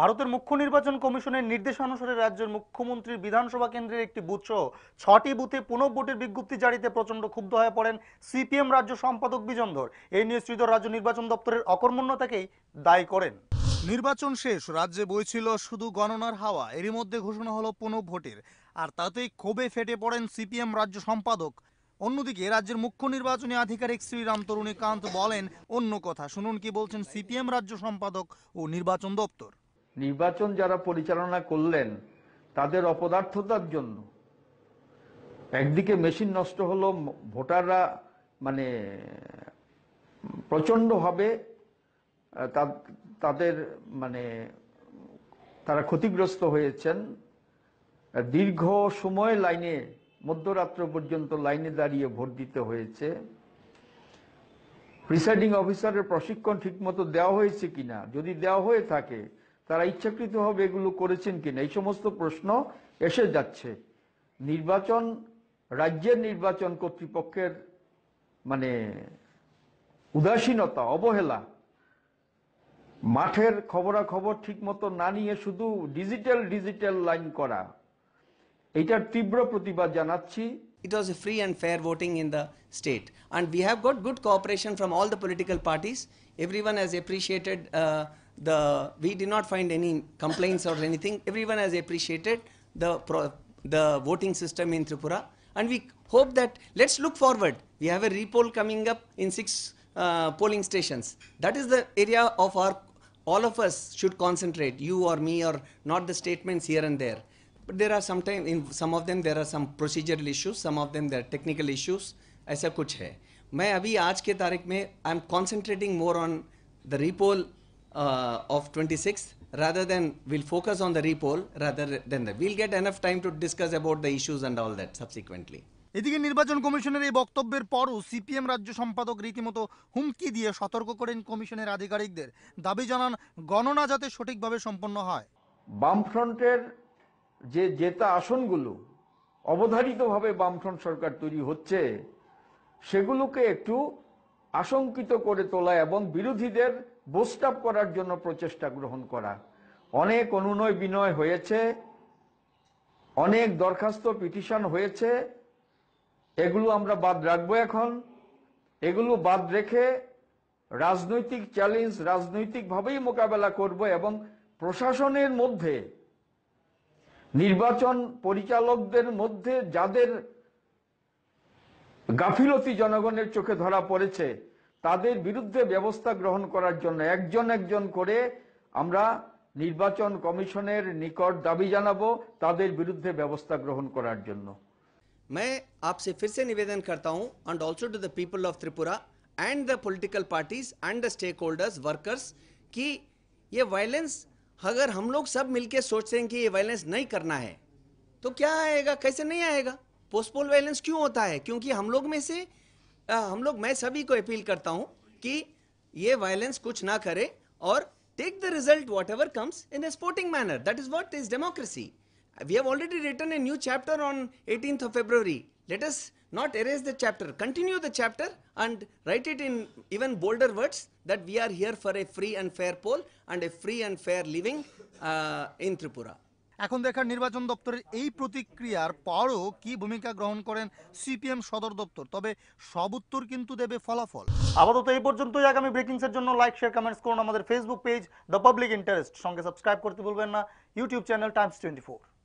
ভারতের মুখ্য নির্বাচন কমিশনের নির্দেশ অনুসারে রাজ্যের মুখ্যমন্ত্রীর বিধানসভা কেন্দ্রের একটি বুথসহ ছটি বুথে পুনঃভোটের বিজ্ঞপ্তি জারিতে প্রচণ্ড ক্ষুব্ধ হয়ে পড়েন সিপিএম রাজ্য সম্পাদক বিজন ধর এই নিয়ে শ্রীধর রাজ্য নির্বাচন দপ্তরের অকর্মণ্যতাকেই দায়ী করেন নির্বাচন শেষ রাজ্যে বইছিল শুধু গণনার হাওয়া এরই মধ্যে ঘোষণা হলো পুনঃভোটের আর তাতেই ক্ষোভে ফেটে পড়েন সিপিএম রাজ্য সম্পাদক অন্যদিকে রাজ্যের মুখ্য নির্বাচনী আধিকারিক শ্রীরাম তরুণীকান্ত বলেন অন্য কথা শুনুন কি বলছেন সিপিএম রাজ্য সম্পাদক ও নির্বাচন দপ্তর নির্বাচন যারা পরিচালনা করলেন তাদের অপদার্থতার জন্য একদিকে মেশিন নষ্ট হলো ভোটাররা মানে প্রচণ্ডভাবে তাদের মানে তারা ক্ষতিগ্রস্ত হয়েছেন দীর্ঘ সময় লাইনে মধ্যরাত্র পর্যন্ত লাইনে দাঁড়িয়ে ভোট দিতে হয়েছে প্রিসাইডিং অফিসারের প্রশিক্ষণ ঠিকমতো দেওয়া হয়েছে কিনা যদি দেওয়া হয়ে থাকে তারা ইচ্ছাকৃতভাবে এগুলো করেছেন কিনা এই সমস্ত প্রশ্ন এসে যাচ্ছে নির্বাচন রাজ্যের নির্বাচন কর্তৃপক্ষের মানে উদাসীনতা অবহেলা মাঠের খবরাখবর ঠিকমতো না নিয়ে শুধু ডিজিটাল ডিজিটাল লাইন করা এটার তীব্র প্রতিবাদ জানাচ্ছি it was a free and fair voting in the state. And we have got good cooperation from all the political parties. Everyone has appreciated uh, the we did not find any complaints or anything. Everyone has appreciated the pro, the voting system in Tripura, and we hope that let's look forward. We have a repoll coming up in six uh, polling stations. That is the area of our all of us should concentrate. You or me or not the statements here and there. But there are sometimes in some of them there are some procedural issues, some of them there are technical issues. ऐसा कुछ है मैं अभी आज के तारीख में I am concentrating more on the repoll uh, of 26th rather than we'll focus on the repoll rather than the we'll get enough time to discuss about the issues and all that subsequently এদিকে নির্বাচন কমিশনের এই বক্তব্যের পরও CPM রাজ্য সম্পাদক রীতিমতো হুমকি দিয়ে সতর্ক করেন কমিশনের আধিকারিকদের দাবি জানান গণনা যাতে সঠিকভাবে সম্পন্ন হয় বামফ্রন্টের যে জেতা আসনগুলো অবধারিতভাবে বামফ্রন্ট সরকার তৈরি হচ্ছে সেগুলোকে একটু আশঙ্কিত করে তোলা এবং বিরোধীদের বোস্টাপ করার জন্য প্রচেষ্টা গ্রহণ করা অনেক অনুনয় বিনয় হয়েছে অনেক দরখাস্ত পিটিশন হয়েছে এগুলো আমরা বাদ রাখবো এখন এগুলো বাদ রেখে রাজনৈতিক চ্যালেঞ্জ রাজনৈতিকভাবেই মোকাবেলা করব এবং প্রশাসনের মধ্যে নির্বাচন পরিচালকদের মধ্যে যাদের গাফিলতি জনগণের চোখে ধরা পড়েছে তাদের বিরুদ্ধে ব্যবস্থা গ্রহণ করার জন্য एक जन করে আমরা নির্বাচন কমিশনের নিকট দাবি জানাবো তাদের বিরুদ্ধে ব্যবস্থা গ্রহণ করার জন্য मैं आपसे फिर से निवेदन करता हूं and also to the people of Tripura and the political parties and the stakeholders workers कि ये वायलेंस अगर हम लोग सब मिलके सोचते हैं कि ये वायलेंस नहीं करना है तो क्या आएगा कैसे नहीं आएगा पोस्टपोल वायलेंस क्यों होता है क्योंकि हम लोग में से आ, हम लोग मैं सभी को अपील करता हूं कि ये वायलेंस कुछ ना करे और take the result whatever comes in a sporting manner that is what is democracy we have already written a new chapter on 18th of February. Let us not erase the chapter, continue the chapter and write it in even bolder words that we are here for a free and fair poll and a free and fair living uh, in Tripura. এখন দেখার নির্বাচন দপ্তরের এই প্রতিক্রিয়ার পরও কি ভূমিকা গ্রহণ করেন সিপিএম সদর দপ্তর তবে সব উত্তর কিন্তু দেবে ফলাফল আপাতত এই পর্যন্তই আগামী ব্রেকিংসের জন্য লাইক শেয়ার কমেন্টস করুন আমাদের Facebook page the public interest সঙ্গে সাবস্ক্রাইব করতে ভুলবেন না ইউটিউব চ্যানেল টাইমস টোয়েন্টি